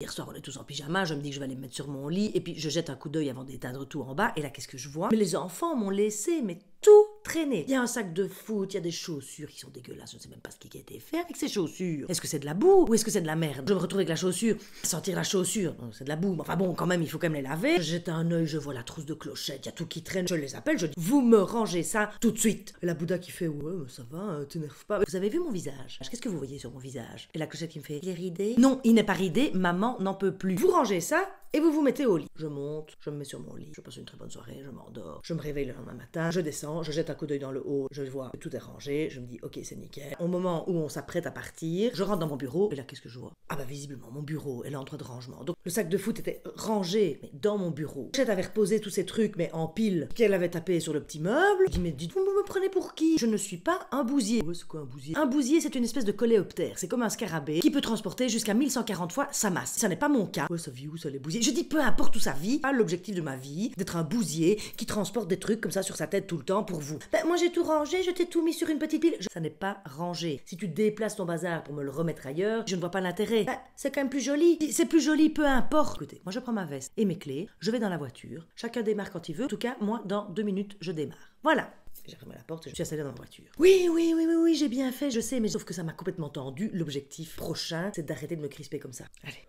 Hier soir, on est tous en pyjama, je me dis que je vais aller me mettre sur mon lit, et puis je jette un coup d'œil avant d'éteindre tout en bas, et là, qu'est-ce que je vois Mais les enfants m'ont laissé, mais tout traîner. Il y a un sac de foot, il y a des chaussures qui sont dégueulasses, je ne sais même pas ce qui a été fait avec ces chaussures. Est-ce que c'est de la boue ou est-ce que c'est de la merde Je me retrouve avec la chaussure, sentir la chaussure, c'est de la boue, enfin bon, quand même, il faut quand même les laver. Je jette un œil, je vois la trousse de clochettes, il y a tout qui traîne, je les appelle, je dis, vous me rangez ça tout de suite. La Bouddha qui fait, ouais, ça va, hein, t'énerve pas. Vous avez vu mon visage Qu'est-ce que vous voyez sur mon visage Et la clochette qui me fait, il est ridé Non, il n'est pas ridé, maman n'en peut plus. Vous rangez ça et vous vous mettez au lit. Je monte, je me mets sur mon lit, je passe une très bonne soirée, je m'endors, je me réveille le lendemain matin, je descends, je jette un coup d'œil dans le haut, je vois tout est rangé, je me dis ok c'est nickel. Au moment où on s'apprête à partir, je rentre dans mon bureau et là qu'est-ce que je vois Ah bah visiblement mon bureau est l'endroit de rangement. Donc le sac de foot était rangé mais dans mon bureau. Jette avait reposé tous ces trucs mais en pile qu'elle avait tapé sur le petit meuble. Je dis mais dites vous me prenez pour qui Je ne suis pas un bousier. Ouais, c'est quoi un bousier Un bousier c'est une espèce de coléoptère, c'est comme un scarabée qui peut transporter jusqu'à 1140 fois sa masse. Ça n'est pas mon cas. Ouais, ça vit où ça les bousiers Je dis peu importe où sa vie. pas l'objectif de ma vie d'être un bousier qui transporte des trucs comme ça sur sa tête tout le temps pour vous. Bah, moi j'ai tout rangé, je t'ai tout mis sur une petite pile. Ça n'est pas rangé. Si tu déplaces ton bazar pour me le remettre ailleurs, je ne vois pas l'intérêt. Bah, c'est quand même plus joli. C'est plus joli, peu importe. Écoutez, moi je prends ma veste et mes clés, je vais dans la voiture. Chacun démarre quand il veut. En tout cas, moi dans deux minutes, je démarre. Voilà. J'ai fermé la porte, je suis installée dans ma voiture. Oui, oui, oui, oui, oui, j'ai bien fait, je sais, mais sauf que ça m'a complètement tendu. L'objectif prochain, c'est d'arrêter de me crisper comme ça. Allez.